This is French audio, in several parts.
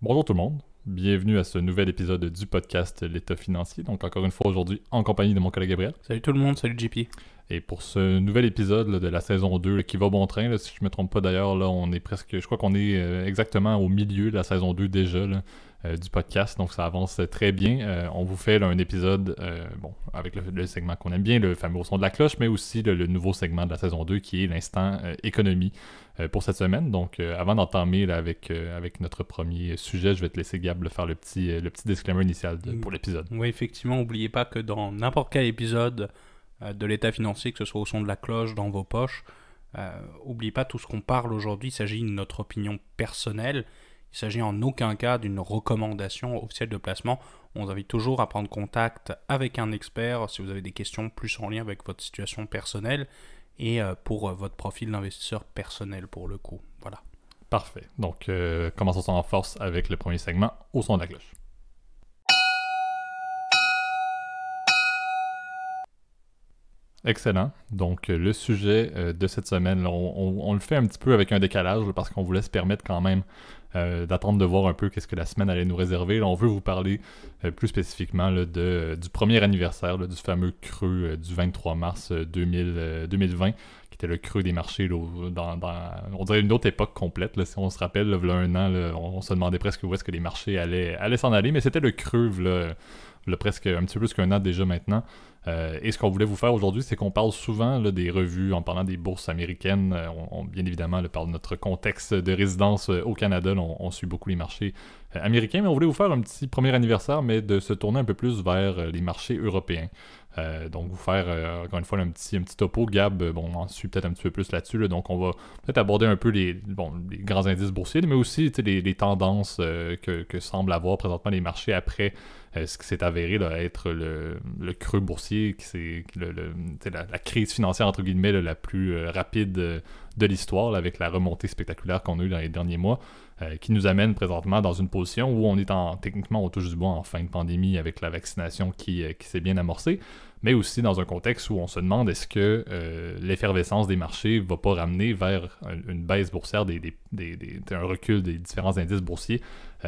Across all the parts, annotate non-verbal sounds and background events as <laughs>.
Bonjour tout le monde, bienvenue à ce nouvel épisode du podcast L'État financier. Donc encore une fois aujourd'hui en compagnie de mon collègue Gabriel. Salut tout le monde, salut JP. Et pour ce nouvel épisode de la saison 2 qui va bon train, si je me trompe pas d'ailleurs, là on est presque, je crois qu'on est euh, exactement au milieu de la saison 2 déjà. Euh, du podcast. Donc, ça avance très bien. Euh, on vous fait un épisode euh, bon, avec le, segment qu'on aime bien, le fameux son de la cloche, mais aussi le, nouveau segment de la saison 2 qui est l'instant économie pour cette semaine. Donc, avant d'entamer avec, avec notre premier sujet, je vais te laisser, Gab, faire le petit, le petit disclaimer initial mm. pour l'épisode. Oui, effectivement, n'oubliez pas que dans n'importe quel épisode de l'état financier, que ce soit au son de la cloche, dans vos poches, n'oubliez pas tout ce qu'on parle aujourd'hui, il s'agit de notre opinion personnelle il s'agit en aucun cas d'une recommandation officielle de placement. On vous invite toujours à prendre contact avec un expert si vous avez des questions plus en lien avec votre situation personnelle et euh, pour euh, votre profil d'investisseur personnel pour le coup. Voilà. Parfait. Donc, euh, commençons en force avec le premier segment au son de la cloche. Excellent. Donc, euh, le sujet euh, de cette semaine, on, le fait un petit peu avec un décalage parce qu'on voulait se permettre quand même euh, d'attendre de voir un peu qu'est-ce que la semaine allait nous réserver. Là, on veut vous parler plus spécifiquement du premier anniversaire du fameux creux du 23 mars 2020 c'était le creux des marchés. dans, on dirait une autre époque complète. si on se rappelle, a un an, on, se demandait presque où est-ce que les marchés allaient s'en aller, mais c'était le creux presque un petit peu plus qu'un an déjà maintenant. Euh, et ce qu'on voulait vous faire aujourd'hui, c'est qu'on parle souvent des revues en parlant des bourses américaines. Euh, bien évidemment, par notre contexte de résidence euh, au Canada, on, suit beaucoup les marchés américains, mais on voulait vous faire un petit premier anniversaire, mais de se tourner un peu plus vers les marchés européens. Euh, donc, vous faire, euh, encore une fois, un petit, un petit topo. Gab, euh, on en suit peut-être un petit peu plus là-dessus. donc, on va peut-être aborder un peu les, grands indices boursiers, mais aussi les, tendances que, semblent avoir présentement les marchés après ce qui s'est avéré être le, creux boursier, qui c'est la, crise financière, entre guillemets, la plus rapide de l'histoire, avec la remontée spectaculaire qu'on a eue dans les derniers mois. Euh, qui nous amène présentement dans une position où on est techniquement, au touche du bois en fin de pandémie avec la vaccination euh, qui, s'est bien amorcée, mais aussi dans un contexte où on se demande est-ce que euh, l'effervescence des marchés ne va pas ramener vers une baisse boursière, un recul des différents indices boursiers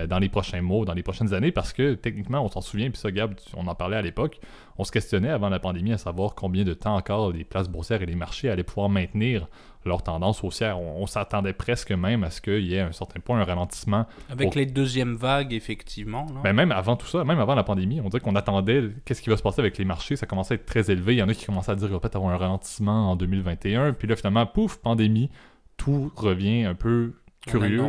dans les prochains mois, dans les prochaines années, parce que techniquement, on s'en souvient, puis ça, Gab, on en parlait à l'époque, on se questionnait avant la pandémie à savoir combien de temps encore les places boursières et les marchés allaient pouvoir maintenir leur tendance haussière. On, s'attendait presque même à ce qu'il y ait un certain point un ralentissement. Avec les deuxièmes vagues, effectivement. Ben, même avant tout ça, même avant la pandémie, on dirait qu'on attendait qu'est-ce qui va se passer avec les marchés. Ça commençait à être très élevé. Il y en a qui commençaient à dire qu'il oh, va peut-être avoir un ralentissement en 2021. Puis là, finalement, pouf, pandémie, tout revient un peu curieux.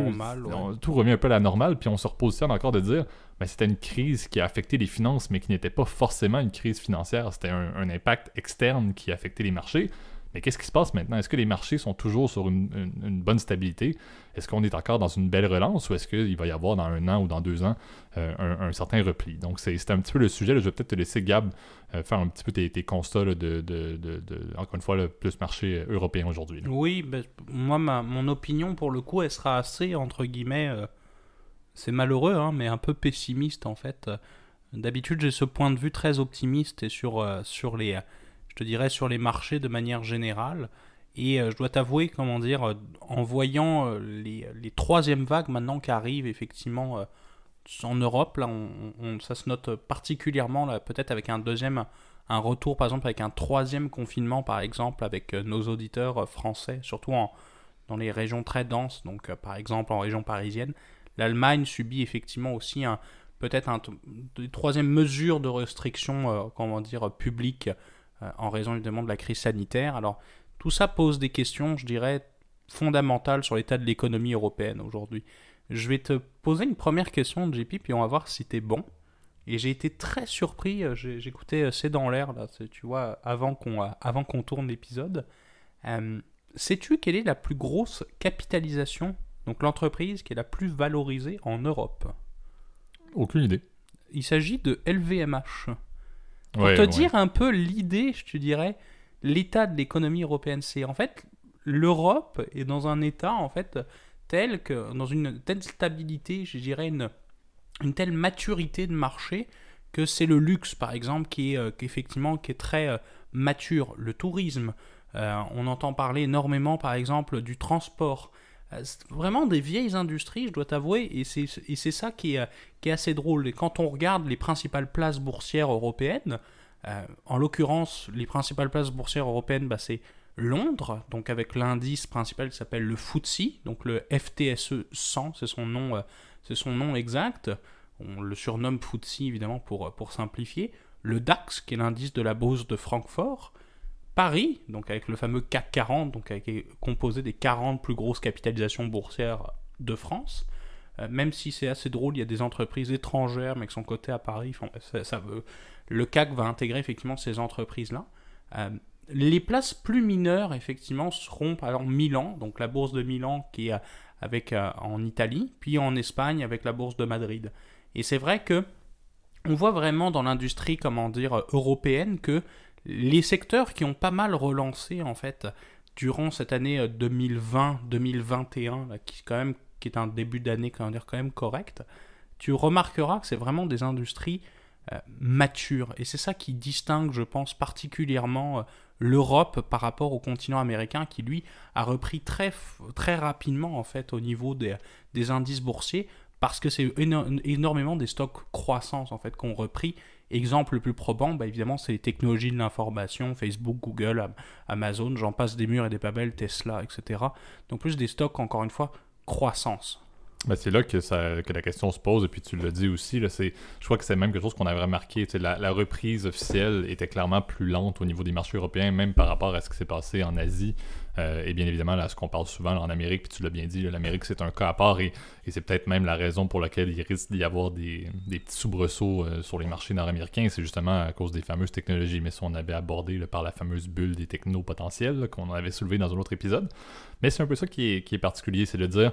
tout revient un peu à la normale. Puis on se repositionne encore de dire ben, c'était une crise qui a affecté les finances, mais qui n'était pas forcément une crise financière. C'était un, impact externe qui a affecté les marchés. Mais qu'est-ce qui se passe maintenant? Est-ce que les marchés sont toujours sur une, bonne stabilité? Est-ce qu'on est encore dans une belle relance ou est-ce qu'il va y avoir dans un an ou dans deux ans euh, un, certain repli? Donc, c'est un petit peu le sujet. Je vais peut-être te laisser, Gab, euh, faire un petit peu tes, constats de, de, encore une fois, le plus marché européen aujourd'hui. Oui, ben, moi, mon opinion, pour le coup, elle sera assez, entre guillemets, euh, c'est malheureux, hein, mais un peu pessimiste, en fait. D'habitude, j'ai ce point de vue très optimiste et sur, sur les je te dirais, sur les marchés de manière générale. Et euh, je dois t'avouer, comment dire, euh, en voyant euh, les, les, troisièmes vagues maintenant qui arrivent effectivement en Europe, là, on, ça se note particulièrement, peut-être avec un deuxième, un retour par exemple avec un troisième confinement, par exemple, avec nos auditeurs français, surtout en, dans les régions très denses, donc par exemple en région parisienne. L'Allemagne subit effectivement aussi un, peut-être un, une troisième mesure de restriction, comment dire, publique euh, en raison évidemment de la crise sanitaire. Alors tout ça pose des questions, je dirais, fondamentales sur l'état de l'économie européenne aujourd'hui. Je vais te poser une première question, JP, puis on va voir si t'es bon. Et j'ai été très surpris, euh, j'écoutais euh, C'est dans l'air, là, tu vois, avant qu'on, avant qu'on tourne l'épisode. sais-tu quelle est la plus grosse capitalisation, donc l'entreprise qui est la plus valorisée en Europe Aucune idée. Il s'agit de LVMH. Pour te dire un peu l'idée, je te dirais, l'état de l'économie européenne, c'est en fait l'Europe est dans un état en fait tel que dans une telle stabilité, je dirais une, une telle maturité de marché que c'est le luxe par exemple qui est euh, effectivement qui est très euh, mature, le tourisme. Euh, on entend parler énormément par exemple du transport. Euh, vraiment des vieilles industries, je dois t'avouer, et c'est ça euh, qui est, assez drôle. Et quand on regarde les principales places boursières européennes, euh, en l'occurrence, les principales places boursières européennes, bah, c'est Londres, donc avec l'indice principal qui s'appelle le FTSE, donc le FTSE 100, c'est son, nom, son nom exact. On le surnomme FTSE évidemment pour, pour simplifier. Le DAX, qui est l'indice de la bourse de Francfort. Paris, donc avec le fameux CAC 40, donc est composé des 40 plus grosses capitalisations boursières de France. Euh, même si c'est assez drôle, il y a des entreprises étrangères, mais qui sont cotées à Paris. ça, le CAC va intégrer effectivement ces entreprises-là. Euh, les places plus mineures, effectivement, seront par Milan, donc la bourse de Milan qui est euh, avec, en Italie, puis en Espagne avec la bourse de Madrid. Et c'est vrai que on voit vraiment dans l'industrie, comment dire, européenne que les secteurs qui ont pas mal relancé en fait durant cette année 2020-2021, euh, qui même qui est un début d'année quand même, quand correct, tu remarqueras que c'est vraiment des industries euh, matures. Et c'est ça qui distingue, je pense, particulièrement euh, l'Europe par rapport au continent américain, qui lui a repris très, très rapidement en fait au niveau des, indices boursiers, parce que c'est énormément des stocks croissance en fait qu'on repris Exemple le plus probant, bah, évidemment, c'est les technologies de l'information, Facebook, Google, Amazon, j'en passe des murs et des pabelles, Tesla, etc. Donc plus des stocks, encore une fois, croissance. Ben, c'est là que, ça, que la question se pose, et puis tu l'as dit aussi, là, je crois que c'est même quelque chose qu'on avait remarqué. La, la reprise officielle était clairement plus lente au niveau des marchés européens, même par rapport à ce qui s'est passé en Asie. Euh, et bien évidemment, là, ce qu'on parle souvent en Amérique, puis tu l'as bien dit, l'Amérique, c'est un cas à part et, c'est peut-être même la raison pour laquelle il risque d'y avoir des, des, petits soubresauts euh, sur les marchés nord-américains. C'est justement à cause des fameuses technologies, mais ça, on avait abordé par la fameuse bulle des techno potentiels qu'on avait soulevé dans un autre épisode. Mais c'est un peu ça qui est, qui est particulier, c'est de dire,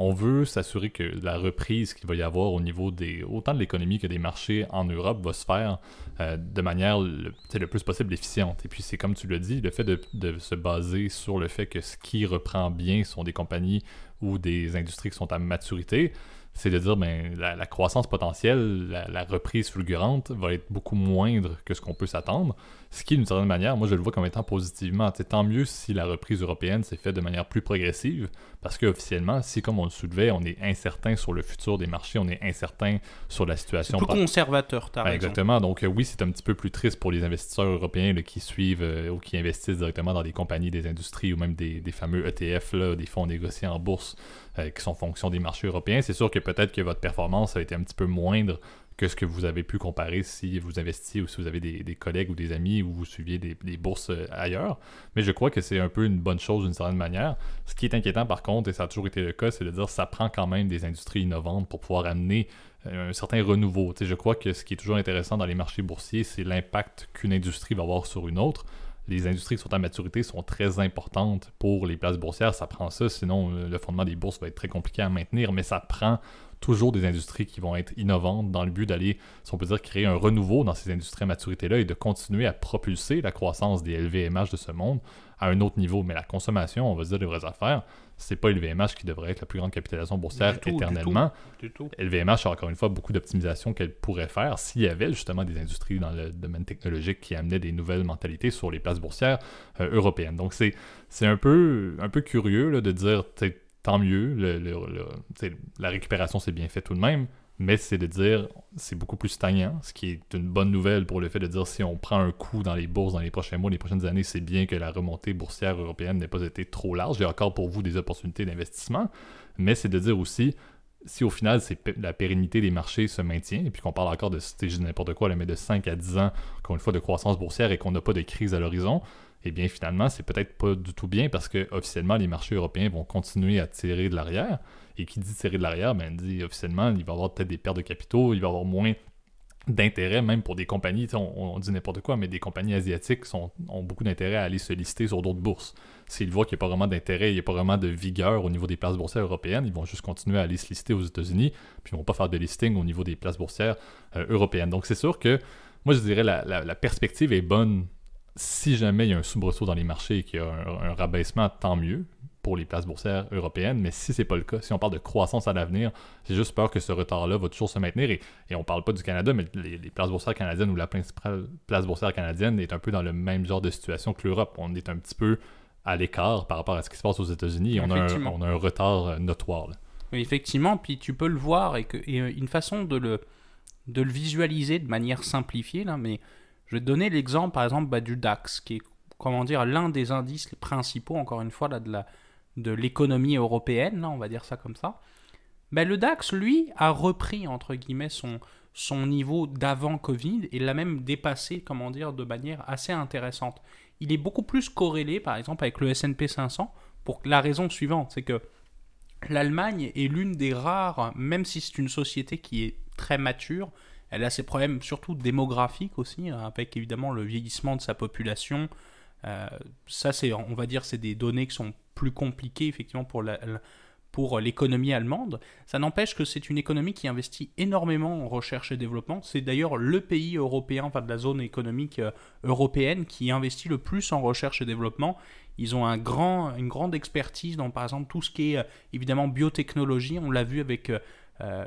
on veut s'assurer que la reprise qu'il va y avoir au niveau des autant de l'économie que des marchés en Europe va se faire euh, de manière le, le, plus possible efficiente. Et puis c'est comme tu l'as dit, le fait de, se baser sur le fait que ce qui reprend bien sont des compagnies ou des industries qui sont à maturité, c'est de dire que ben, la, croissance potentielle, la, reprise fulgurante va être beaucoup moindre que ce qu'on peut s'attendre, ce qui, d'une certaine manière, moi je le vois comme étant positivement. tant mieux si la reprise européenne s'est faite de manière plus progressive, parce qu'officiellement, officiellement, si, comme on le soulevait, on est incertain sur le futur des marchés, on est incertain sur la situation. Plus conservateur, t'as ben, raison. Exactement. Donc, euh, oui, c'est un petit peu plus triste pour les investisseurs européens qui suivent euh, ou qui investissent directement dans des compagnies, des industries ou même des, fameux ETF, des fonds négociés en bourse. Euh, qui sont fonction des marchés européens. C'est sûr que peut-être que votre performance a été un petit peu moindre que ce que vous avez pu comparer si vous investissez ou si vous avez des, collègues ou des amis ou vous suiviez des, bourses euh, ailleurs. Mais je crois que c'est un peu une bonne chose d'une certaine manière. Ce qui est inquiétant par contre, et ça a toujours été le cas, c'est de dire que ça prend quand même des industries innovantes pour pouvoir amener euh, un certain renouveau. je crois que ce qui est toujours intéressant dans les marchés boursiers, c'est l'impact qu'une industrie va avoir sur une autre les industries qui sont à maturité sont très importantes pour les places boursières. Ça prend ça, sinon le fondement des bourses va être très compliqué à maintenir, mais ça prend toujours des industries qui vont être innovantes dans le but d'aller, si on peut dire, créer un renouveau dans ces industries à maturité-là et de continuer à propulser la croissance des LVMH de ce monde à un autre niveau. Mais la consommation, on va se dire des vraies affaires, c'est pas LVMH qui devrait être la plus grande capitalisation boursière éternellement. LVMH a encore une fois beaucoup d'optimisation qu'elle pourrait faire s'il y avait justement des industries dans le domaine technologique qui amenaient des nouvelles mentalités sur les places boursières euh, européennes. Donc c'est un peu, un peu curieux là, de dire tant mieux, le, la récupération s'est bien faite tout de même, mais c'est de dire c'est beaucoup plus stagnant, ce qui est une bonne nouvelle pour le fait de dire si on prend un coup dans les bourses dans les prochains mois, les prochaines années, c'est bien que la remontée boursière européenne n'ait pas été trop large. J'ai encore pour vous des opportunités d'investissement, mais c'est de dire aussi si au final la pérennité des marchés se maintient, et puis qu'on parle encore de, n'importe quoi, mais de 5 à 10 ans, a une fois, de croissance boursière et qu'on n'a pas de crise à l'horizon, eh bien finalement, c'est peut-être pas du tout bien parce que officiellement, les marchés européens vont continuer à tirer de l'arrière. Et qui dit tirer de l'arrière, ben, dit officiellement, il va y avoir peut-être des pertes de capitaux, il va y avoir moins d'intérêt, même pour des compagnies, on, dit n'importe quoi, mais des compagnies asiatiques ont beaucoup d'intérêt à aller se lister sur d'autres bourses. S'ils voient qu'il n'y a pas vraiment d'intérêt, il n'y a pas vraiment de vigueur au niveau des places boursières européennes, ils vont juste continuer à aller se lister aux États-Unis, puis ils ne vont pas faire de listing au niveau des places boursières euh, européennes. Donc c'est sûr que, moi je dirais, la, perspective est bonne si jamais il y a un soubresaut dans les marchés et qu'il y a un rabaissement, tant mieux pour les places boursières européennes. Mais si c'est pas le cas, si on parle de croissance à l'avenir, j'ai juste peur que ce retard-là va toujours se maintenir. Et, on parle pas du Canada, mais les, places boursières canadiennes ou la principale place boursière canadienne est un peu dans le même genre de situation que l'Europe. On est un petit peu à l'écart par rapport à ce qui se passe aux États-Unis. On, a on a un retard euh, notoire. Effectivement, puis tu peux le voir et, euh, une façon de le, de le visualiser de manière simplifiée, là, mais je vais te donner l'exemple par exemple bah, du DAX, qui est comment dire l'un des indices principaux, encore une fois, là, de la, de l'économie européenne, hein, on va dire ça comme ça, mais ben, le DAX, lui, a repris, entre guillemets, son, son niveau d'avant Covid et l'a même dépassé, comment dire, de manière assez intéressante. Il est beaucoup plus corrélé, par exemple, avec le S&P 500, pour la raison suivante, c'est que l'Allemagne est l'une des rares, même si c'est une société qui est très mature, elle a ses problèmes surtout démographiques aussi, hein, avec évidemment le vieillissement de sa population. Euh, ça, c'est, on va dire, c'est des données qui sont plus compliqué effectivement pour la, pour euh, l'économie allemande. Ça n'empêche que c'est une économie qui investit énormément en recherche et développement. C'est d'ailleurs le pays européen, enfin de la zone économique euh, européenne, qui investit le plus en recherche et développement. Ils ont un grand, une grande expertise dans, par exemple, tout ce qui est euh, évidemment biotechnologie. On l'a vu avec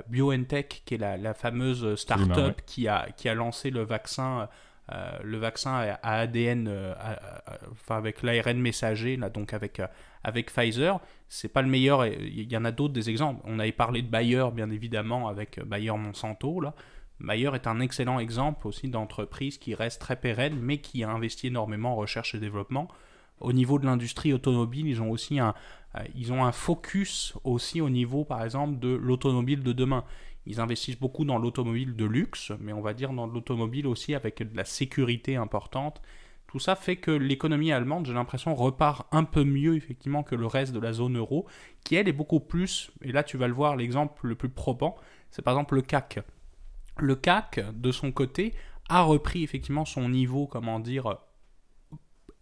BioNTech, qui est la, fameuse start-up qui, a, qui a lancé le vaccin. Euh, le vaccin à ADN, euh, enfin avec l'ARN messager, là, donc avec, euh, avec Pfizer, c'est pas le meilleur. Il y en a d'autres des exemples. On avait parlé de Bayer, bien évidemment, avec Bayer Monsanto. Là. Bayer est un excellent exemple aussi d'entreprise qui reste très pérenne, mais qui a investi énormément en recherche et développement. Au niveau de l'industrie automobile, ils ont aussi un, ils ont un focus aussi au niveau, par exemple, de l'automobile de demain. Ils investissent beaucoup dans l'automobile de luxe, mais on va dire dans l'automobile aussi avec de la sécurité importante. Tout ça fait que l'économie allemande, j'ai l'impression, repart un peu mieux effectivement que le reste de la zone euro, qui elle est beaucoup plus, et là tu vas le voir, l'exemple le plus probant, c'est par exemple le CAC. Le CAC, de son côté, a repris effectivement son niveau, comment dire,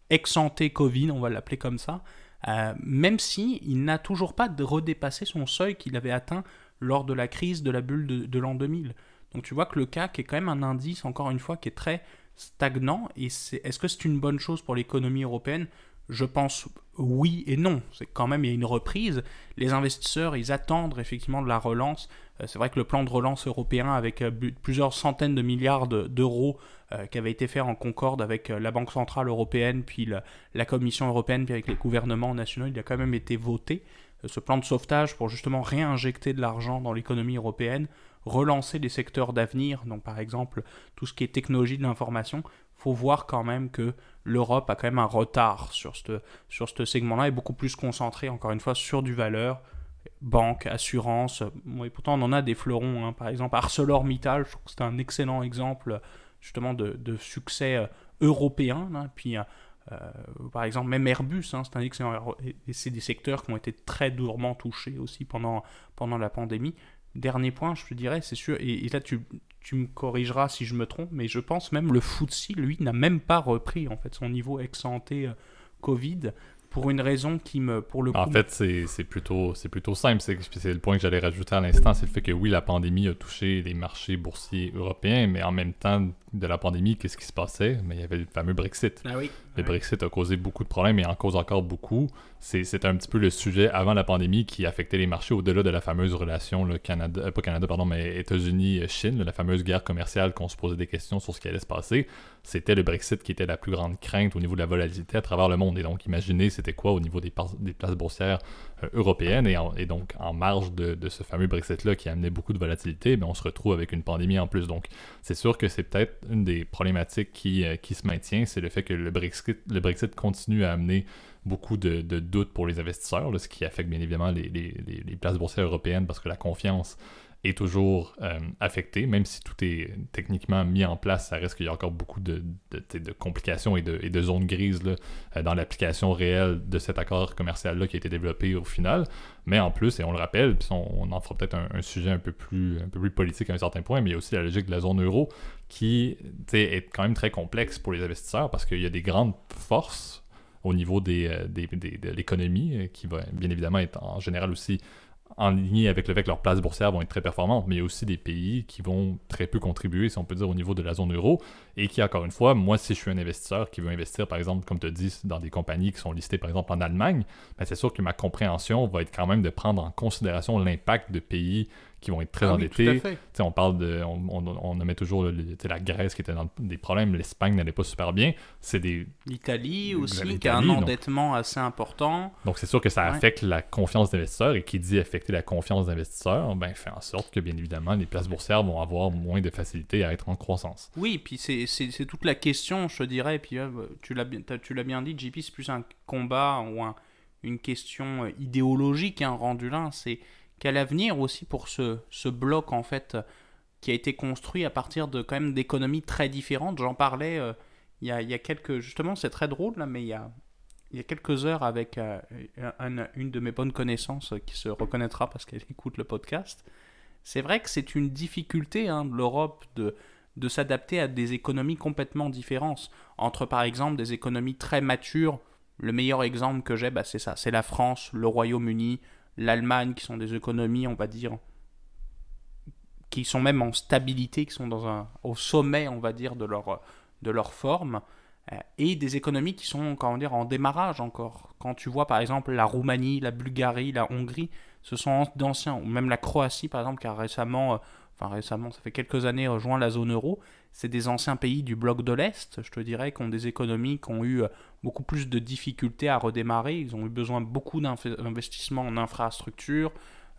ex santé Covid, on va l'appeler comme ça, euh, même si il n'a toujours pas redépassé son seuil qu'il avait atteint lors de la crise de la bulle de, l'an 2000. Donc tu vois que le CAC est quand même un indice, encore une fois, qui est très stagnant. Et est-ce que c'est une bonne chose pour l'économie européenne Je pense oui et non. C'est quand même, il y a une reprise. Les investisseurs, ils attendent effectivement de la relance. Euh, c'est vrai que le plan de relance européen, avec euh, plusieurs centaines de milliards d'euros euh, qui avait été fait en concorde avec la Banque Centrale Européenne, puis la Commission Européenne, puis avec les gouvernements nationaux, il a quand même été voté ce plan de sauvetage pour justement réinjecter de l'argent dans l'économie européenne, relancer des secteurs d'avenir, donc par exemple tout ce qui est technologie de l'information, faut voir quand même que l'Europe a quand même un retard sur ce sur segment-là et beaucoup plus concentré, encore une fois, sur du valeur, banque, assurance. et pourtant, on en a des fleurons. Hein. Par exemple, ArcelorMittal, je trouve que c'est un excellent exemple justement de, de succès euh, européen. Hein. Puis euh, euh, par exemple, même Airbus, hein, c'est des secteurs qui ont été très durement touchés aussi pendant, pendant la pandémie. Dernier point, je te dirais, c'est sûr, et, là tu, me corrigeras si je me trompe, mais je pense même le FTSE, lui, n'a même pas repris en fait son niveau ex-santé euh, Covid pour une raison qui me, pour le coup... En fait, c'est plutôt, plutôt simple, c'est le point que j'allais rajouter à l'instant, c'est le fait que oui, la pandémie a touché les marchés boursiers européens, mais en même temps, de la pandémie, qu'est-ce qui se passait? Mais il y avait le fameux Brexit. Ah le ah Brexit a causé beaucoup de problèmes et en cause encore beaucoup. C'est un petit peu le sujet avant la pandémie qui affectait les marchés au-delà de la fameuse relation, le Canada, euh, pas Canada, pardon, mais États-Unis-Chine, la fameuse guerre commerciale qu'on se posait des questions sur ce qui allait se passer. C'était le Brexit qui était la plus grande crainte au niveau de la volatilité à travers le monde. Et donc, imaginez, c'était quoi au niveau des, des places boursières euh, européennes et, donc en marge de, ce fameux Brexit-là qui amenait beaucoup de volatilité, mais on se retrouve avec une pandémie en plus. Donc, c'est sûr que c'est peut-être une des problématiques euh, qui, se maintient, c'est le fait que le Brexit, le Brexit continue à amener beaucoup de, doutes pour les investisseurs, ce qui affecte bien évidemment les, places boursières européennes parce que la confiance est toujours euh, affectée, même si tout est techniquement mis en place, ça reste qu'il y a encore beaucoup de, complications et de, zones grises euh, dans l'application réelle de cet accord commercial-là qui a été développé au final. Mais en plus, et on le rappelle, puis on, en fera peut-être un, un, sujet un peu, plus, un peu plus politique à un certain point, mais il y a aussi la logique de la zone euro qui est quand même très complexe pour les investisseurs parce qu'il y a des grandes forces au niveau des, euh, de l'économie euh, qui va bien évidemment être en général aussi en ligne avec le fait que leurs places boursières vont être très performantes, mais il y a aussi des pays qui vont très peu contribuer, si on peut dire, au niveau de la zone euro, et qui, encore une fois, moi, si je suis un investisseur qui veut investir, par exemple, comme tu dis, dans des compagnies qui sont listées, par exemple, en Allemagne, ben, c'est sûr que ma compréhension va être quand même de prendre en considération l'impact de pays qui vont être très ah endettés. Oui, on parle de, on, on, on toujours la Grèce qui était dans des problèmes, l'Espagne n'allait pas super bien. C'est des l'Italie aussi qui a un endettement assez important. Donc c'est sûr que ça affecte la confiance investisseurs. et qui dit affecter la confiance d'investisseurs, ben fait en sorte que bien évidemment les places boursières vont avoir moins de facilité à être en croissance. Oui, puis c'est toute la question, je dirais. Puis euh, tu l'as tu l'as bien dit, JP, c'est plus un combat ou un, une question euh, idéologique, un hein, rendu là. C'est qu'à l'avenir aussi pour ce, bloc en fait euh, qui a été construit à partir de quand même d'économies très différentes. J'en parlais euh, il y, a, quelques justement c'est très drôle mais il y a il y quelques heures avec euh, une, de mes bonnes connaissances qui se reconnaîtra parce qu'elle <laughs> écoute le podcast. C'est vrai que c'est une difficulté hein, de l'Europe de, de s'adapter à des économies complètement différentes. Entre par exemple des économies très matures, le meilleur exemple que j'ai, bah, c'est ça, c'est la France, le Royaume-Uni, l'Allemagne, qui sont des économies, on va dire, qui sont même en stabilité, qui sont dans un, au sommet, on va dire, de leur, de leur forme, euh, et des économies qui sont, comment dire, en démarrage encore. Quand tu vois, par exemple, la Roumanie, la Bulgarie, la Hongrie, ce sont d'anciens, ou même la Croatie, par exemple, qui a récemment euh, récemment, ça fait quelques années, rejoint la zone euro, c'est des anciens pays du bloc de l'Est, je te dirais, qui ont des économies qui ont eu euh, beaucoup plus de difficultés à redémarrer. Ils ont eu besoin beaucoup d'investissements en infrastructures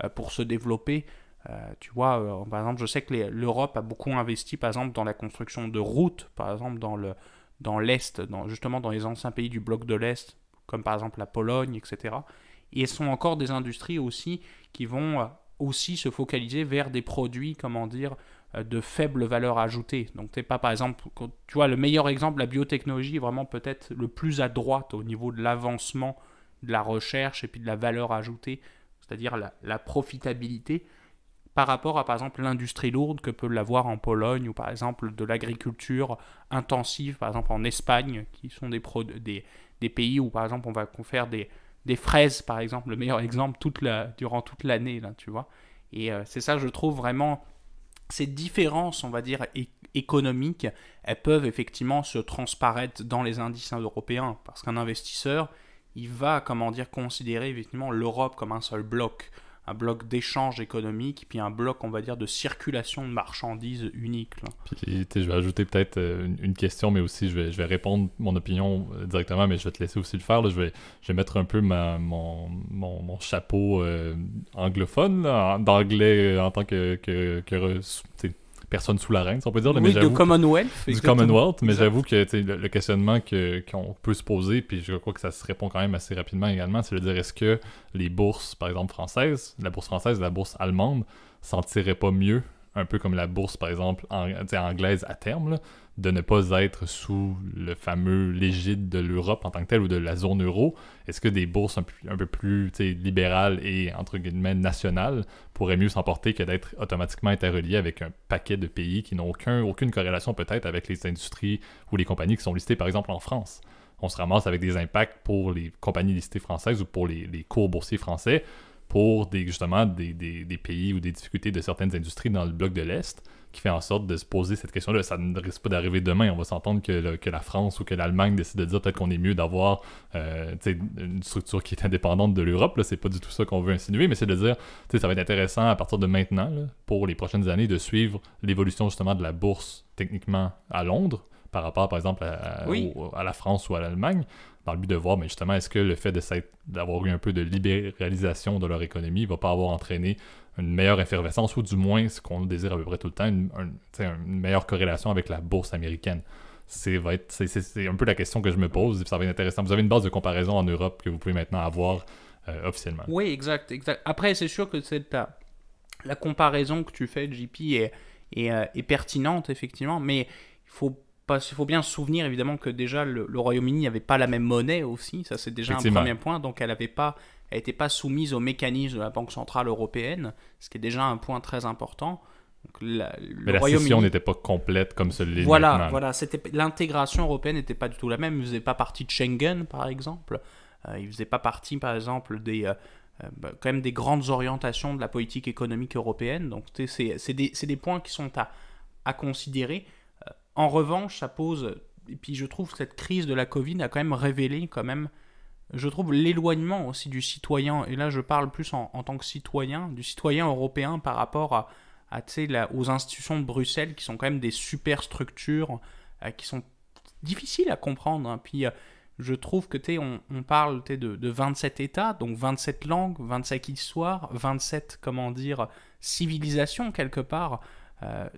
euh, pour se développer. Euh, tu vois, par exemple, je sais que l'Europe a beaucoup investi, par exemple, dans la construction de routes, par exemple, dans le dans l'Est, dans, justement dans les anciens pays du bloc de l'Est, comme par exemple la Pologne, etc. Et ce sont encore des industries aussi qui vont aussi se focaliser vers des produits, comment dire, euh, de faible valeur ajoutée. Donc t'es pas par exemple, tu vois, le meilleur exemple, la biotechnologie est vraiment peut-être le plus à droite au niveau de l'avancement de la recherche et puis de la valeur ajoutée, c'est-à-dire la, profitabilité par rapport à par exemple l'industrie lourde que peut l'avoir en Pologne ou par exemple de l'agriculture intensive par exemple en Espagne qui sont des, des, des pays où par exemple on va faire des, des fraises, par exemple, le meilleur exemple toute la, durant toute l'année, là, tu vois. Et euh, c'est ça, je trouve vraiment ces différences, on va dire, économiques, elles peuvent effectivement se transparaître dans les indices européens, parce qu'un investisseur, il va, comment dire, considérer effectivement l'Europe comme un seul bloc un bloc d'échange économique, puis un bloc, on va dire, de circulation de marchandises unique. je vais ajouter peut-être euh, une, question, mais aussi je vais, je vais répondre mon opinion euh, directement, mais je vais te laisser aussi le faire. Là. Je, vais, je vais mettre un peu ma, mon, mon, chapeau euh, anglophone, d'anglais en tant que, que, que personne sous la reine, si on peut dire. Là, oui, mais Commonwealth. Du Commonwealth, mais j'avoue que le, le, questionnement qu'on peut se poser, puis je crois que ça se répond quand même assez rapidement également, c'est de dire est-ce que les bourses, par exemple françaises, la bourse française et la bourse allemande, s'en tiraient pas mieux un peu comme la bourse, par exemple, anglaise à terme. Là de ne pas être sous le fameux l'égide de l'Europe en tant que telle ou de la zone euro? Est-ce que des bourses un, peu plus libérales et entre guillemets nationales pourraient mieux s'emporter que d'être automatiquement interreliées avec un paquet de pays qui n'ont aucun, aucune corrélation peut-être avec les industries ou les compagnies qui sont listées par exemple en France? On se ramasse avec des impacts pour les compagnies listées françaises ou pour les, cours boursiers français pour des, justement des pays ou des difficultés de certaines industries dans le bloc de l'Est qui fait en sorte de se poser cette question-là. Ça ne risque pas d'arriver demain. On va s'entendre que, la France ou que l'Allemagne décide de dire peut-être qu'on est mieux d'avoir euh, une structure qui est indépendante de l'Europe. Ce n'est pas du tout ça qu'on veut insinuer, mais c'est de dire ça va être intéressant à partir de maintenant, pour les prochaines années, de suivre l'évolution justement de la bourse techniquement à Londres par rapport, par exemple, à, la France ou à l'Allemagne, dans le but de voir, mais justement, est-ce que le fait d'avoir eu un peu de libéralisation de leur économie ne va pas avoir entraîné une meilleure effervescence, ou du moins ce qu'on désire à peu près tout le temps, une, une meilleure corrélation avec la bourse américaine. C'est un peu la question que je me pose, et ça va être intéressant. Vous avez une base de comparaison en Europe que vous pouvez maintenant avoir euh, officiellement. Oui, exact, exact. Après, c'est sûr que c'est la comparaison que tu fais, JP, euh, est, pertinente, effectivement, mais il faut il faut bien se souvenir évidemment que déjà le, le Royaume-Uni n'avait pas la même monnaie aussi, ça c'est déjà un premier point, donc elle n'avait pas elle n'était pas soumise aux mécanismes de la Banque Centrale Européenne, ce qui est déjà un point très important. Mais la session n'était pas complète comme celle là Voilà, voilà l'intégration européenne n'était pas du tout la même. Il ne faisait pas partie de Schengen, par exemple. Euh, Il faisait ne faisait pas partie, par exemple, des, euh, euh, bah, quand même des grandes orientations de la politique économique européenne. Donc, c'est des, points qui sont à, considérer. en revanche, ça pose. Et puis, je trouve que cette crise de la Covid a quand même révélé quand même je trouve l'éloignement aussi du citoyen, et là je parle plus en, tant que citoyen, du citoyen européen par rapport à, la, aux institutions de Bruxelles qui sont quand même des superstructures structures, euh, qui sont difficiles à comprendre. Hein. Puis euh, je trouve que tu on, on parle de, 27 États, donc 27 langues, 27 histoires, 27, comment dire, civilisations quelque part. Euh,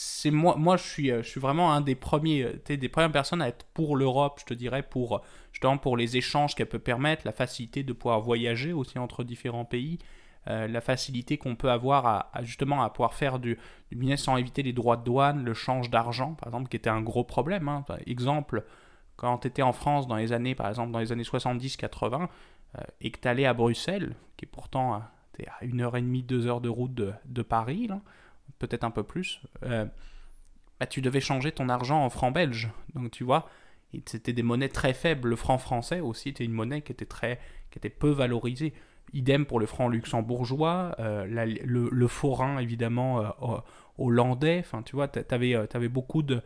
c'est moi, moi je suis, euh, je suis vraiment un des premiers, euh, des premières personnes à être pour l'Europe, je te dirais, pour euh, justement pour les échanges qu'elle peut permettre, la facilité de pouvoir voyager aussi entre différents pays, la facilité qu'on peut avoir à, justement à pouvoir faire du, du, business sans éviter les droits de douane, le change d'argent, par exemple, qui était un gros problème. Hein. Exemple, quand tu étais en France dans les années, par exemple, dans les années 70-80, et que tu allais à Bruxelles, qui est pourtant à une heure et demie, deux heures de route de, de Paris, là, peut-être un peu plus, euh, bah, tu devais changer ton argent en franc belge. Donc tu vois, c'était des monnaies très faibles. Le franc français aussi était une monnaie qui était, très, qui était peu valorisée. Idem pour le franc luxembourgeois, euh, le, forain évidemment euh, hollandais. Enfin, tu vois, tu avais, avais, beaucoup de.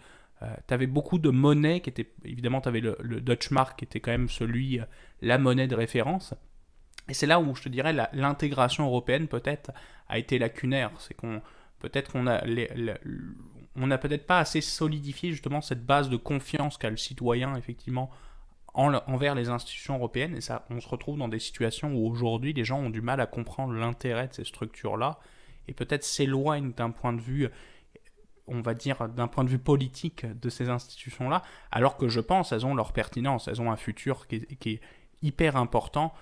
Avais beaucoup de monnaies qui étaient. Évidemment, tu avais le, le Dutch Mark qui était quand même celui, la monnaie de référence. Et c'est là où je te dirais l'intégration européenne peut-être a été lacunaire. C'est qu'on peut-être qu'on a, on n'a peut-être pas assez solidifié justement cette base de confiance qu'a le citoyen effectivement envers les institutions européennes. Et ça, on se retrouve dans des situations où aujourd'hui les gens ont du mal à comprendre l'intérêt de ces structures-là et peut-être s'éloignent d'un point de vue on va dire d'un point de vue politique de ces institutions-là, alors que je pense elles ont leur pertinence, elles ont un futur qui est hyper important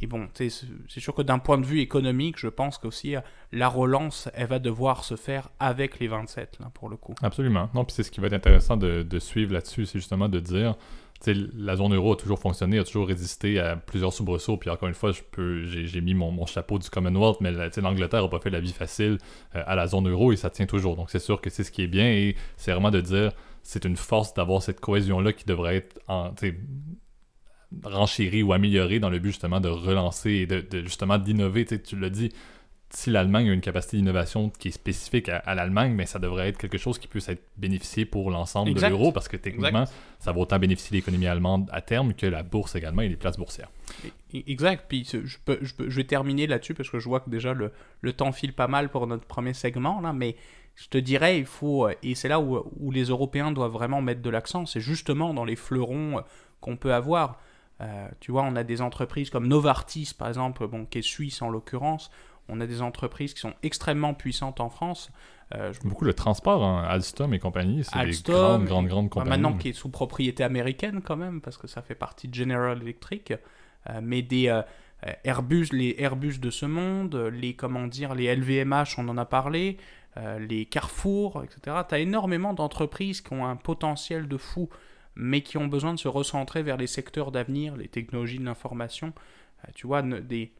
et bon, c'est sûr que d'un point de vue économique, je pense qu'aussi euh, la relance, elle va devoir se faire avec les 27, là, pour le coup. Absolument. Non, puis c'est ce qui va être intéressant de, suivre là-dessus, c'est justement de dire, la zone euro a toujours fonctionné, a toujours résisté à plusieurs soubresauts. Puis encore une fois, j'ai, mis mon, chapeau du Commonwealth, mais l'Angleterre n'a pas fait la vie facile euh, à la zone euro et ça tient toujours. Donc c'est sûr que c'est ce qui est bien et c'est vraiment de dire c'est une force d'avoir cette cohésion-là qui devrait être en, renchérir ou améliorer dans le but justement de relancer et de, justement d'innover. Tu, le dis, si l'Allemagne a une capacité d'innovation qui est spécifique à, l'Allemagne, mais ça devrait être quelque chose qui puisse être bénéficié pour l'ensemble de l'euro, parce que techniquement, ça va autant bénéficier l'économie allemande à terme que la bourse également et les places boursières. Exact. Puis je, je, je vais terminer là-dessus, parce que je vois que déjà le, le, temps file pas mal pour notre premier segment, là, mais je te dirais, il faut, euh, et c'est là où, où les Européens doivent vraiment mettre de l'accent, c'est justement dans les fleurons euh, qu'on peut avoir. Euh, tu vois, on a des entreprises comme Novartis, par exemple, bon, qui est suisse en l'occurrence. On a des entreprises qui sont extrêmement puissantes en France. Euh, Beaucoup le transport, hein. Alstom et compagnie, c'est des grande grandes, Maintenant, qui est sous propriété américaine quand même, parce que ça fait partie de General Electric. Euh, mais des Airbus, les Airbus de ce monde, les, comment dire, les LVMH, on en a parlé, les Carrefour, etc. Tu as énormément d'entreprises qui ont un potentiel de fou mais qui ont besoin de se recentrer vers les secteurs d'avenir, les technologies de l'information. Euh, tu vois, des,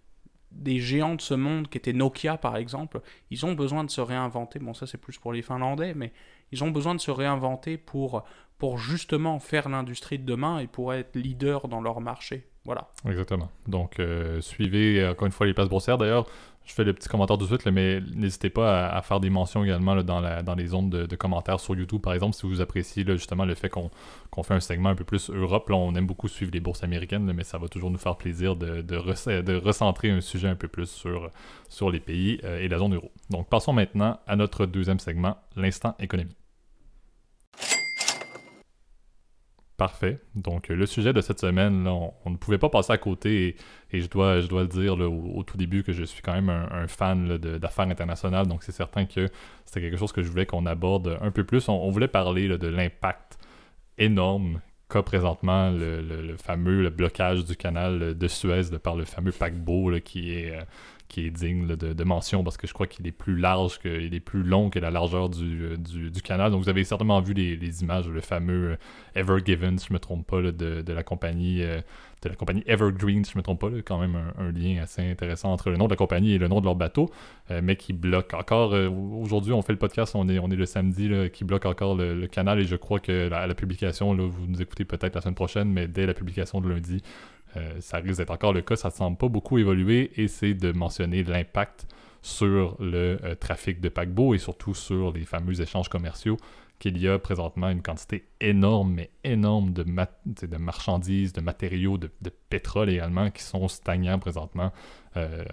des géants de ce monde qui étaient Nokia par exemple, ils ont besoin de se réinventer. Bon, ça c'est plus pour les Finlandais, mais ils ont besoin de se réinventer pour, pour justement faire l'industrie de demain et pour être leader dans leur marché. Voilà. Exactement. Donc, euh, suivez euh, encore une fois les places boursières. D'ailleurs, je fais le petit commentaire tout de suite, mais n'hésitez pas à, faire des mentions également dans, les zones de, commentaires sur YouTube, par exemple, si vous appréciez justement le fait qu'on fait un segment un peu plus Europe. on aime beaucoup suivre les bourses américaines, mais ça va toujours nous faire plaisir de, recentrer un sujet un peu plus sur, les pays euh, et la zone euro. Donc passons maintenant à notre deuxième segment, l'instant économique. Parfait. Donc, euh, le sujet de cette semaine, on, ne pouvait pas passer à côté, et, je, dois, le dire au, tout début que je suis quand même un, fan d'affaires internationales, donc c'est certain que c'était quelque chose que je voulais qu'on aborde un peu plus. On, voulait parler de l'impact énorme qu'a présentement le, fameux blocage du canal de Suez par le fameux paquebot qui est... Euh, qui est digne de, mention parce que je crois qu'il est plus large, que, il est plus long que la largeur du, euh, canal. Donc vous avez certainement vu les, images, le fameux euh, Ever Given, si je ne me trompe pas, de, la compagnie euh, la compagnie Evergreen, si je ne me trompe pas, quand même un, lien assez intéressant entre le nom de la compagnie et le nom de leur bateau, mais qui bloque encore. Aujourd'hui, on fait le podcast, on est, on est le samedi, qui bloque encore le, canal et je crois que la, la publication, vous nous écoutez peut-être la semaine prochaine, mais dès la publication de lundi, euh, ça risque d'être encore le cas, ça ne semble pas beaucoup évoluer, et c'est de mentionner l'impact sur le euh, trafic de paquebots et surtout sur les fameux échanges commerciaux qu'il y a présentement une quantité énorme, mais énorme de, marchandises, de matériaux, de, pétrole également qui sont stagnants présentement euh,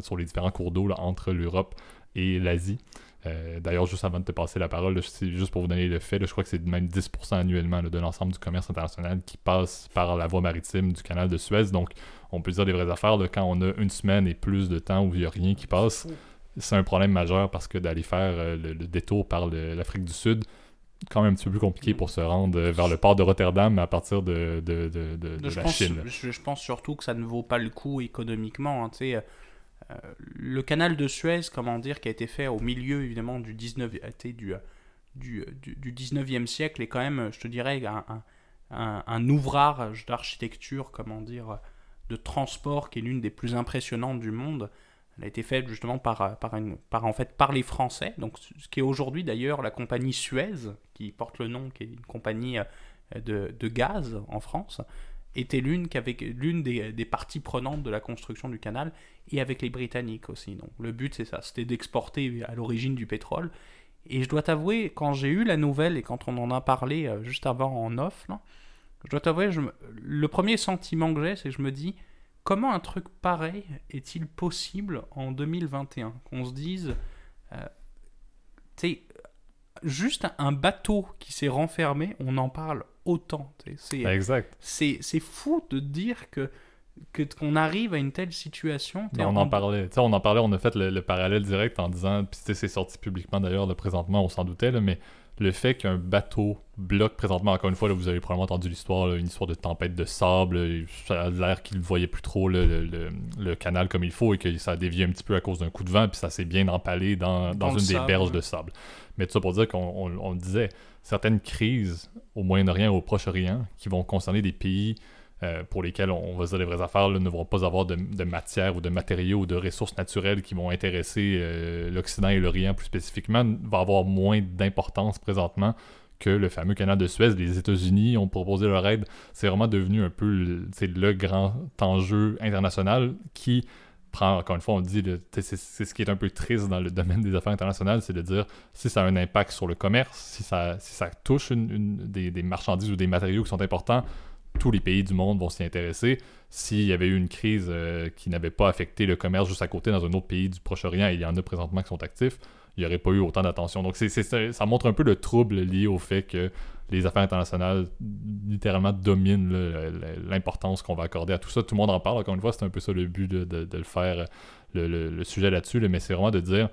sur les différents cours d'eau entre l'Europe et l'Asie. Euh, d'ailleurs, juste avant de te passer la parole, juste pour vous donner le fait, je crois que c'est même 10% annuellement de l'ensemble du commerce international qui passe par la voie maritime du canal de Suez. Donc, on peut dire des vraies affaires, quand on a une semaine et plus de temps où il n'y a rien qui passe, c'est un problème majeur parce que d'aller faire euh, le, détour par l'Afrique du Sud, quand même un petit peu plus compliqué pour se rendre euh, vers le port de Rotterdam à partir de, la Chine. Je, pense surtout que ça ne vaut pas le coup économiquement. Hein, euh, le canal de Suez, comment dire, qui a été fait au milieu évidemment du 19, euh, euh, du, du e siècle est quand même, je te dirais, un, ouvrage d'architecture, comment dire, de transport qui est l'une des plus impressionnantes du monde. Elle a été faite justement par, par, en fait, par les Français, donc ce qui est aujourd'hui d'ailleurs la compagnie Suez, qui porte le nom, qui est une compagnie de gaz en France, était l'une l'une des, parties prenantes de la construction du canal et avec les Britanniques aussi. Donc le but c'est ça, c'était d'exporter à l'origine du pétrole. Et je dois t'avouer, quand j'ai eu la nouvelle et quand on en a parlé euh, juste avant en off, je dois t'avouer, le premier sentiment que j'ai, c'est que je me dis comment un truc pareil est-il possible en 2021 Qu'on se dise, c'est euh, tu sais, juste un bateau qui s'est renfermé, on en parle autant. Bah, c'est fou de dire que qu'on arrive à une telle situation. On en, parlait, on en parlait, on a fait le, parallèle direct en disant, puis c'est sorti publiquement d'ailleurs, le présentement on s'en doutait, mais le fait qu'un bateau bloque présentement, encore une fois, vous avez probablement entendu l'histoire, une histoire de tempête de sable, ça a l'air qu'il ne voyait plus trop le, canal comme il faut et que ça a dévié un petit peu à cause d'un coup de vent, puis ça s'est bien empalé dans, une des berges de sable. Mais tout ça pour dire qu'on disait, certaines crises au Moyen-Orient et au Proche-Orient qui vont concerner des pays euh, pour lesquels on, va se dire les vraies affaires ne vont pas avoir de, de, matière ou de matériaux ou de ressources naturelles qui vont intéresser euh, l'Occident et l'Orient plus spécifiquement, va avoir moins d'importance présentement que le fameux canal de Suez. Les États-Unis ont proposé leur aide. C'est vraiment devenu un peu le, le grand enjeu international qui prend, encore une fois, on dit, c'est ce qui est un peu triste dans le domaine des affaires internationales, c'est de dire si ça a un impact sur le commerce, si ça, touche des, marchandises ou des matériaux qui sont importants, tous les pays du monde vont s'y intéresser. S'il y avait eu une crise euh, qui n'avait pas affecté le commerce juste à côté dans un autre pays du Proche-Orient, et il y en a présentement qui sont actifs, il n'y aurait pas eu autant d'attention. Donc ça montre un peu le trouble lié au fait que les affaires internationales littéralement dominent l'importance qu'on va accorder à tout ça. Tout le monde en parle, encore une fois, c'est un peu ça le but de, le faire, le, sujet là-dessus, mais c'est vraiment de dire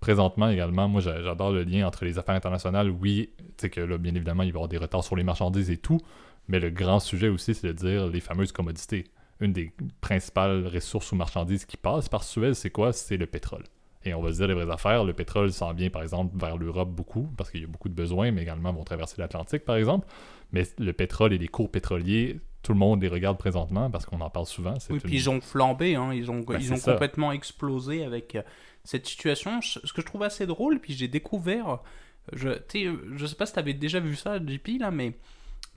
présentement également, moi j'adore le lien entre les affaires internationales. Oui, tu sais que là, bien évidemment, il va y avoir des retards sur les marchandises et tout, mais le grand sujet aussi, c'est de dire les fameuses commodités. Une des principales ressources ou marchandises qui passent par Suez, c'est quoi C'est le pétrole. Et on va se dire les vraies affaires. Le pétrole s'en vient, par exemple, vers l'Europe beaucoup, parce qu'il y a beaucoup de besoins, mais également vont traverser l'Atlantique, par exemple. Mais le pétrole et les cours pétroliers, tout le monde les regarde présentement, parce qu'on en parle souvent. Oui, puis ils ont flambé, hein. ils ont, ben, complètement explosé avec euh, cette situation. Ce que je trouve assez drôle, puis j'ai découvert, euh, je ne sais pas si tu avais déjà vu ça, JP, là, mais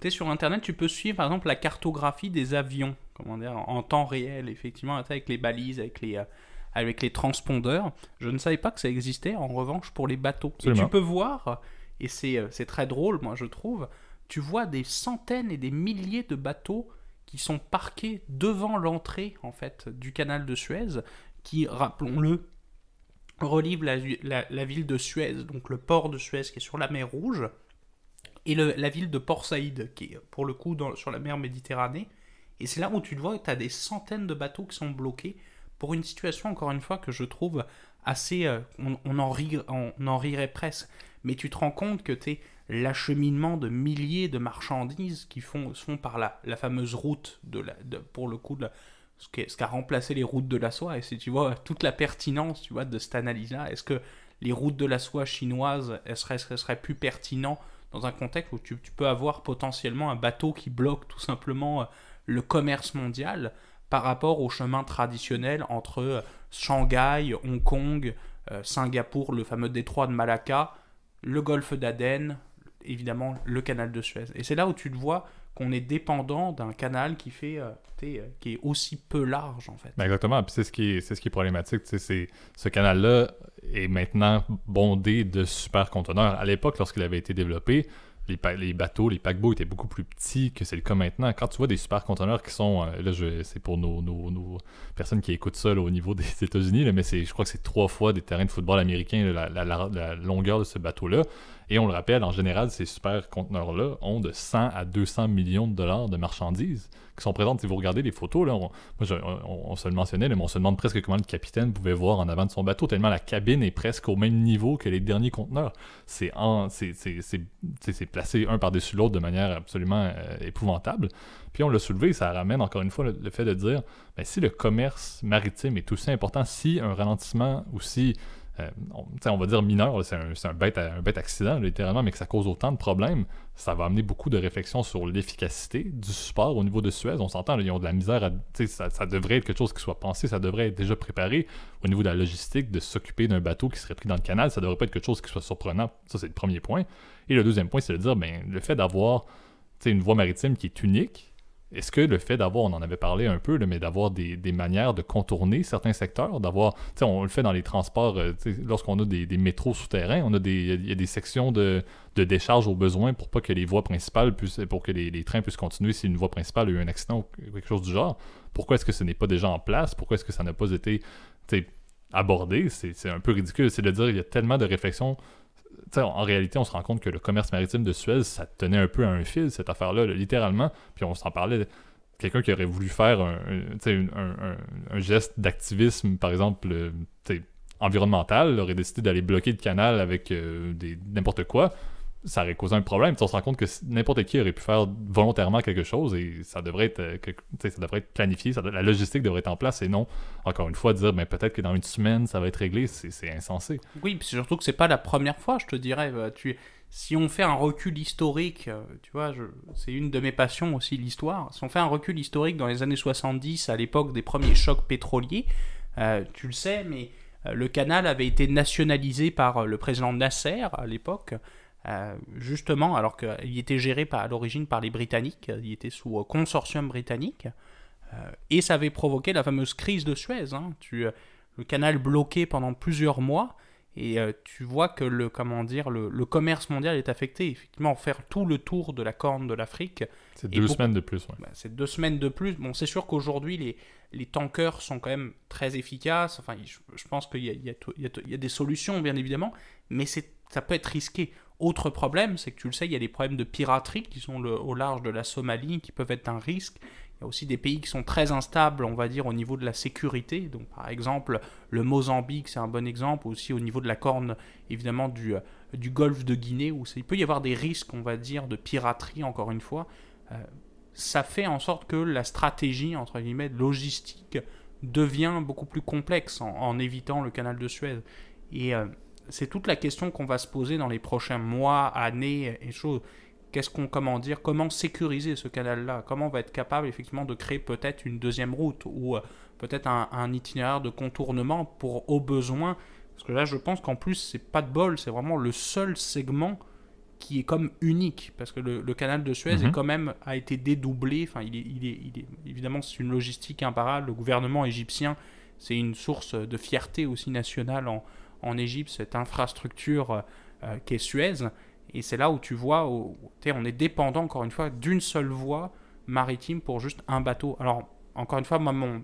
sur Internet, tu peux suivre par exemple la cartographie des avions, comment dire, en temps réel, effectivement, avec les balises, avec les, euh, avec les transpondeurs. Je ne savais pas que ça existait, en revanche, pour les bateaux. Et tu peux voir, et euh, c'est très drôle, moi je trouve, tu vois des centaines et des milliers de bateaux qui sont parqués devant l'entrée en fait du canal de Suez, qui, rappelons-le, relive la ville de Suez, donc le port de Suez qui est sur la mer Rouge, et la ville de Port Saïd, qui est pour le coup sur la mer Méditerranée. Et c'est là où tu te vois, tu as des centaines de bateaux qui sont bloqués pour une situation, encore une fois, que je trouve assez. Euh, on, en en rirait presque. Mais tu te rends compte que tu es l'acheminement de milliers de marchandises qui font, se font par la, fameuse route, de, la, pour le coup, de ce qui a remplacé les routes de la soie. Et c'est, tu vois, toute la pertinence, tu vois, de cette analyse-là. Est-ce que les routes de la soie chinoises, elles seraient, elles seraient plus pertinentes dans un contexte où tu, peux avoir potentiellement un bateau qui bloque tout simplement euh, le commerce mondial par rapport au chemin traditionnel entre euh, Shanghai, Hong Kong, euh, Singapour, le fameux détroit de Malacca, le golfe d'Aden, évidemment le canal de Suez. Et c'est là où tu te vois, on est dépendant d'un canal qui fait euh, euh, qui est aussi peu large en fait. Ben, exactement, puis c'est ce qui est, c'est ce qui est problématique, c'est ce canal là est maintenant bondé de super conteneurs. À l'époque lorsqu'il avait été développé, les, bateaux, les paquebots étaient beaucoup plus petits que c'est le cas maintenant. Quand tu vois des super conteneurs qui sont, euh, là, là c'est pour nos, personnes qui écoutent ça au niveau des États-Unis, mais c'est, je crois que c'est trois fois des terrains de football américain, la longueur de ce bateau-là. Et on le rappelle, en général, ces super conteneurs-là ont de 100 à 200 millions de dollars de marchandises qui sont présentes. Si vous regardez les photos, là, on, se le mentionnait, mais on se demande presque comment le capitaine pouvait voir en avant de son bateau, tellement la cabine est presque au même niveau que les derniers conteneurs. C'est placé un par-dessus l'autre de manière absolument euh, épouvantable. Puis on l'a soulevé, ça ramène encore une fois le, fait de dire, mais ben, si le commerce maritime est aussi important, si un ralentissement ou si euh, on, va dire mineur, c'est un, bête, accident littéralement, mais que ça cause autant de problèmes, ça va amener beaucoup de réflexions sur l'efficacité du support au niveau de Suez. On s'entend, ils ont de la misère, à, ça, devrait être quelque chose qui soit pensé, ça devrait être déjà préparé au niveau de la logistique, de s'occuper d'un bateau qui serait pris dans le canal, ça devrait pas être quelque chose qui soit surprenant. Ça, c'est le premier point. Et le deuxième point, c'est de dire, ben, le fait d'avoir une voie maritime qui est unique, est-ce que le fait d'avoir, on en avait parlé un peu, mais d'avoir des, manières de contourner certains secteurs, d'avoir, on le fait dans les transports, euh, lorsqu'on a des, métros souterrains, on a des, y a des sections de, décharge aux besoins pour pas que les voies principales puissent, pour que les, trains puissent continuer si une voie principale a eu un accident ou quelque chose du genre. Pourquoi est-ce que ce n'est pas déjà en place? Pourquoi est-ce que ça n'a pas été abordé? C'est un peu ridicule. C'est de dire, il y a tellement de réflexions en réalité, on se rend compte que le commerce maritime de Suez, ça tenait un peu à un fil, cette affaire-là, littéralement. Puis on s'en parlait. Quelqu'un qui aurait voulu faire un, geste d'activisme, par exemple, euh, environnemental, aurait décidé d'aller bloquer le canal avec euh, n'importe quoi ça aurait causé un problème. on se rend compte que n'importe qui aurait pu faire volontairement quelque chose et ça devrait être, euh, ça devrait être planifié, la logistique devrait être en place et non, encore une fois, dire mais ben, peut-être que dans une semaine ça va être réglé, c'est insensé. Oui, puis surtout que c'est pas la première fois, je te dirais. Bah, tu, si on fait un recul historique, euh, tu vois, c'est une de mes passions aussi, l'histoire. Si on fait un recul historique dans les années 70, à l'époque des premiers chocs pétroliers, euh, tu le sais, mais le canal avait été nationalisé par le président Nasser à l'époque. Euh, justement, alors qu'il était géré par, à l'origine par les Britanniques, euh, il était sous euh, consortium britannique, et ça avait provoqué la fameuse crise de Suez. Hein. le canal bloqué pendant plusieurs mois, et euh, tu vois que le, comment dire, le, commerce mondial est affecté. Effectivement, faire tout le tour de la corne de l'Afrique. C'est deux semaines de plus. Bah, c'est deux semaines de plus. Bon, c'est sûr qu'aujourd'hui, les, les tankers sont quand même très efficaces. Enfin, je, pense qu'il y, y, y a, des solutions, bien évidemment, mais ça peut être risqué. Autre problème, c'est que tu le sais, il y a les problèmes de piraterie qui sont au large de la Somalie, qui peuvent être un risque. Il y a aussi des pays qui sont très instables, on va dire, au niveau de la sécurité. Donc, par exemple, le Mozambique, c'est un bon exemple, aussi au niveau de la corne, évidemment, du, euh, golfe de Guinée, où il peut y avoir des risques, on va dire, de piraterie, encore une fois. Euh, ça fait en sorte que la stratégie, entre guillemets, logistique devient beaucoup plus complexe en, évitant le canal de Suez. Et euh, c'est toute la question qu'on va se poser dans les prochains mois, années et choses ce qu'on comment dire comment sécuriser ce canal là comment on va être capable effectivement de créer peut-être une deuxième route ou euh, peut-être un, itinéraire de contournement pour au besoin parce que là je pense qu'en plus c'est pas de bol c'est vraiment le seul segment qui est comme unique parce que le, canal de Suez est mhm. quand même a été dédoublé enfin il il est, évidemment c'est une logistique imparable le gouvernement égyptien c'est une source de fierté aussi nationale en en Égypte cette infrastructure qu'est euh, qui est Suez et c'est là où tu vois, on est dépendant encore une fois d'une seule voie maritime pour juste un bateau. Alors, encore une fois, mon,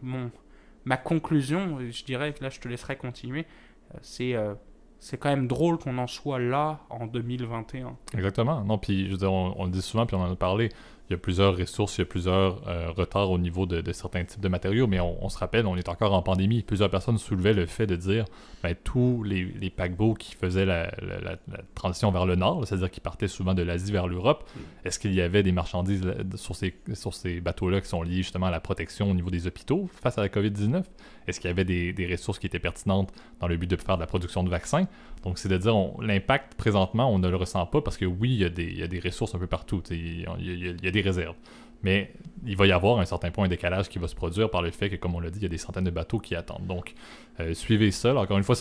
ma conclusion, je dirais que là, je te laisserai continuer, euh, c'est euh, c'est quand même drôle qu'on en soit là en 2021. Exactement. Non, puis on, on, le dit souvent, puis on en a parlé il y a plusieurs ressources, il y a plusieurs euh, retards au niveau de, certains types de matériaux, mais on, se rappelle, on est encore en pandémie. Plusieurs personnes soulevaient le fait de dire ben, tous les, paquebots qui faisaient la, transition vers le nord, c'est-à-dire qui partaient souvent de l'Asie vers l'Europe, est-ce qu'il y avait des marchandises euh, sur ces, sur ces bateaux-là qui sont liés justement à la protection au niveau des hôpitaux face à la COVID-19 est-ce qu'il y avait des, des, ressources qui étaient pertinentes dans le but de faire de la production de vaccins? Donc, c'est de dire, l'impact présentement, on ne le ressent pas parce que oui, il y a des, il y a des ressources un peu partout, il y, a, il, des réserves. Mais il va y avoir un certain point un décalage qui va se produire par le fait que, comme on l'a dit, il y a des centaines de bateaux qui attendent. Donc, euh, suivez ça. encore une fois,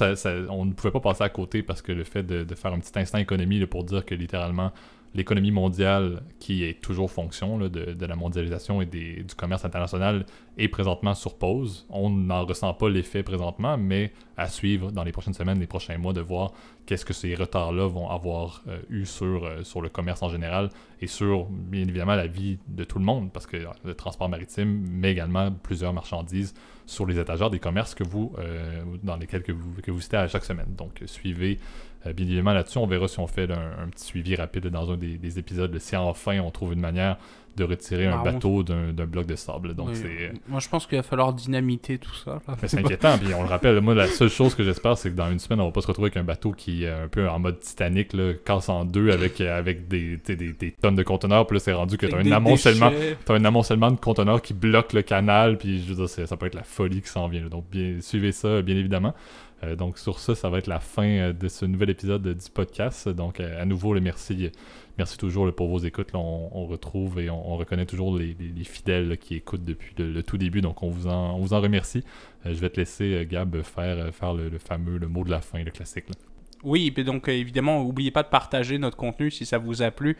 on ne pouvait pas passer à côté parce que le fait de, faire un petit instant économie pour dire que littéralement, l'économie mondiale, qui est toujours fonction de, la mondialisation et du commerce international, est présentement sur pause. On n'en ressent pas l'effet présentement, mais à suivre dans les prochaines semaines, les prochains mois, de voir qu'est-ce que ces retards-là vont avoir euh, eu euh, sur, le commerce en général et sur, bien évidemment, la vie de tout le monde, parce que le transport maritime met également plusieurs marchandises sur les étagères des commerces que vous, euh, dans lesquels que vous, que vous citez à chaque semaine. Donc, suivez euh, bien évidemment, là-dessus, on verra si on fait un, petit suivi rapide dans un des, épisodes, si enfin on trouve une manière de retirer un bateau d'un bloc de sable. Donc Moi, je pense qu'il va falloir dynamiter tout ça. c'est inquiétant. Puis on le rappelle, moi, la seule chose que j'espère, c'est que dans une semaine, on va pas se retrouver avec un bateau qui est un peu en mode Titanic, là, casse en deux avec, avec des, tonnes de conteneurs. Puis là, c'est rendu que tu as, un amoncellement, un amoncellement de conteneurs qui bloque le canal. Puis je veux ça peut être la folie qui s'en vient. Donc, bien, suivez ça, bien évidemment. Euh, donc sur ce, ça va être la fin euh, de ce nouvel épisode du podcast. Donc euh, à nouveau, le merci, merci toujours pour vos écoutes. on, retrouve et on, reconnaît toujours les, fidèles qui écoutent depuis le, tout début. Donc on vous en, remercie. je vais te laisser, Gab, faire, faire le, fameux le mot de la fin, le classique. Oui, et donc évidemment, n'oubliez pas de partager notre contenu si ça vous a plu.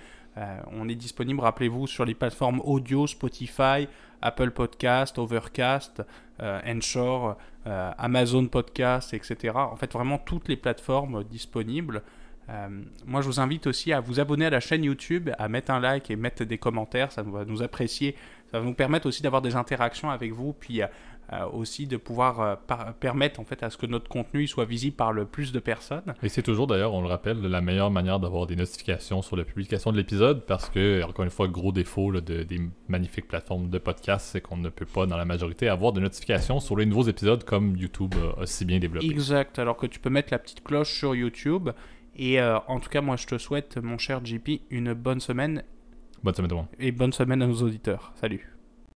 on est disponible, rappelez-vous, sur les plateformes audio, Spotify, Apple Podcast, Overcast, Ensure, euh, euh, Amazon Podcast, etc. En fait, vraiment toutes les plateformes disponibles. Euh, moi, je vous invite aussi à vous abonner à la chaîne YouTube, à mettre un like et mettre des commentaires. Ça va nous apprécier. Ça va nous permettre aussi d'avoir des interactions avec vous, puis euh, aussi de pouvoir euh, permettre en fait à ce que notre contenu soit visible par le plus de personnes. Et c'est toujours d'ailleurs, on le rappelle, la meilleure manière d'avoir des notifications sur la publication de l'épisode parce que, encore une fois, gros défaut de, des magnifiques plateformes de podcast, c'est qu'on ne peut pas dans la majorité avoir de notifications sur les nouveaux épisodes comme YouTube aussi euh, a si bien développé. Exact, alors que tu peux mettre la petite cloche sur YouTube. Et en tout cas, moi, je te souhaite, mon cher JP, une bonne semaine. Bonne semaine à toi. Et bonne semaine à nos auditeurs. Salut.